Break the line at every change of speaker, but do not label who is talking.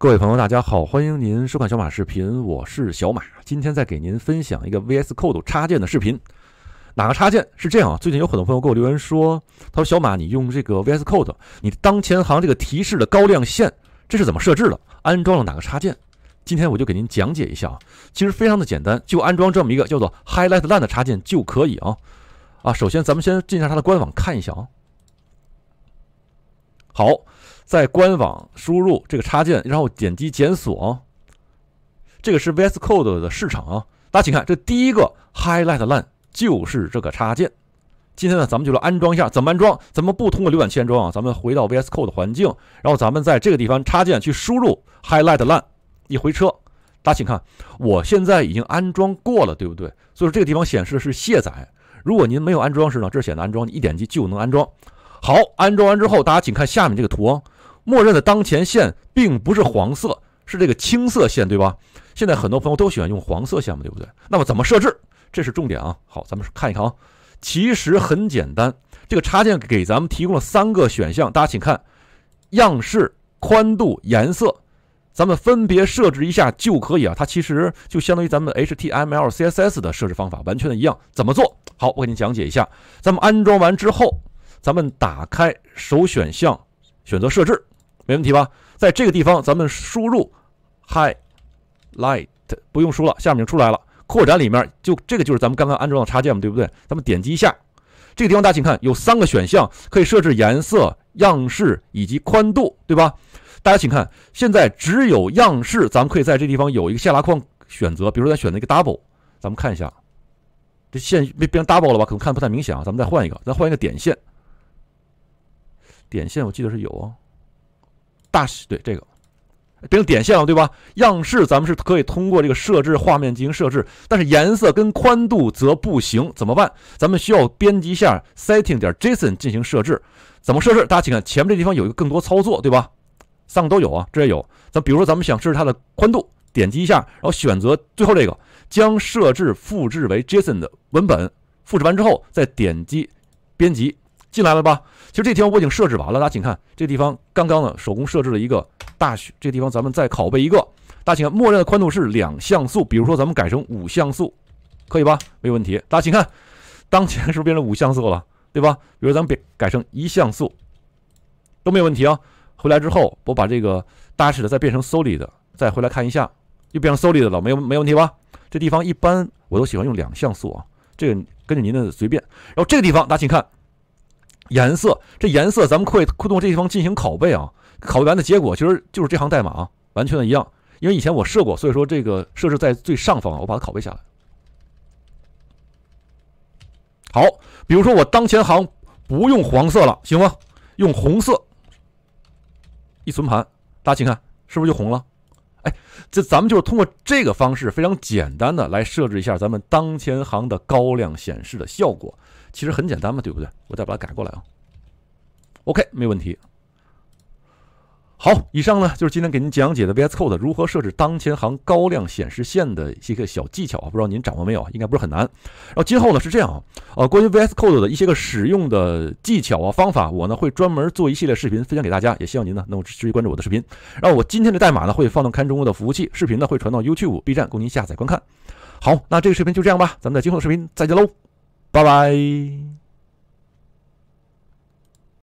各位朋友，大家好，欢迎您收看小马视频，我是小马。今天再给您分享一个 VS Code 插件的视频。哪个插件？是这样，啊，最近有很多朋友给我留言说，他说小马，你用这个 VS Code，你当前行这个提示的高亮线，这是怎么设置的？安装了哪个插件？今天我就给您讲解一下。啊，其实非常的简单，就安装这么一个叫做 Highlight Land 的插件就可以啊。啊，首先咱们先进一下它的官网看一下。啊。好。在官网输入这个插件，然后点击检索。这个是 VS Code 的市场，啊。大家请看这第一个 Highlight Line 就是这个插件。今天呢，咱们就来安装一下，怎么安装？咱们不通过浏览器安装啊，咱们回到 VS Code 的环境，然后咱们在这个地方插件去输入 Highlight Line，一回车，大家请看，我现在已经安装过了，对不对？所以说这个地方显示的是卸载。如果您没有安装时呢，这显得安装，你一点击就能安装。好，安装完之后，大家请看下面这个图啊。默认的当前线并不是黄色，是这个青色线，对吧？现在很多朋友都喜欢用黄色线嘛，对不对？那么怎么设置？这是重点啊！好，咱们看一看啊。其实很简单，这个插件给咱们提供了三个选项，大家请看：样式、宽度、颜色。咱们分别设置一下就可以啊。它其实就相当于咱们 HTML CSS 的设置方法完全的一样。怎么做？好，我给您讲解一下。咱们安装完之后，咱们打开首选项，选择设置。没问题吧？在这个地方，咱们输入 highlight，不用输了，下面就出来了。扩展里面就这个就是咱们刚刚安装的插件嘛，对不对？咱们点击一下这个地方，大家请看，有三个选项可以设置颜色、样式以及宽度，对吧？大家请看，现在只有样式，咱们可以在这地方有一个下拉框选择，比如说咱选择一个 double，咱们看一下这线被变成 double 了吧？可能看不太明显啊，咱们再换一个，咱换一个点线，点线我记得是有啊。大对这个变成点线了，对吧？样式咱们是可以通过这个设置画面进行设置，但是颜色跟宽度则不行，怎么办？咱们需要编辑一下 setting 点 json 进行设置。怎么设置？大家请看前面这地方有一个更多操作，对吧？三个都有啊，这也有。咱比如说，咱们想设置它的宽度，点击一下，然后选择最后这个，将设置复制为 json 的文本。复制完之后，再点击编辑。进来了吧？其实这地方我已经设置完了，大家请看这地方刚刚呢手工设置了一个大，这地方咱们再拷贝一个，大家请看默认的宽度是两像素，比如说咱们改成五像素，可以吧？没有问题。大家请看，当前是不是变成五像素了？对吧？比如咱们变改成一像素，都没有问题啊。回来之后我把这个 dash 的再变成 solid 再回来看一下，又变成 solid 了，没有没有问题吧？这地方一般我都喜欢用两像素啊，这个根据您的随便。然后这个地方大家请看。颜色，这颜色咱们会会通过这地方进行拷贝啊。拷贝完的结果其实就是这行代码，啊，完全的一样。因为以前我设过，所以说这个设置在最上方啊，我把它拷贝下来。好，比如说我当前行不用黄色了，行吗？用红色。一存盘，大家请看，是不是就红了？哎，这咱们就是通过这个方式，非常简单的来设置一下咱们当前行的高亮显示的效果。其实很简单嘛，对不对？我再把它改过来啊。OK，没问题。好，以上呢就是今天给您讲解的 VS Code 如何设置当前行高亮显示线的一些个小技巧啊。不知道您掌握没有？应该不是很难。然后今后呢是这样啊，呃，关于 VS Code 的一些个使用的技巧啊方法，我呢会专门做一系列视频分享给大家，也希望您呢能够持续关注我的视频。然后我今天的代码呢会放到看中国的服务器，视频呢会传到 u b 五 B 站供您下载观看。好，那这个视频就这样吧，咱们在今后的视频再见喽。拜拜。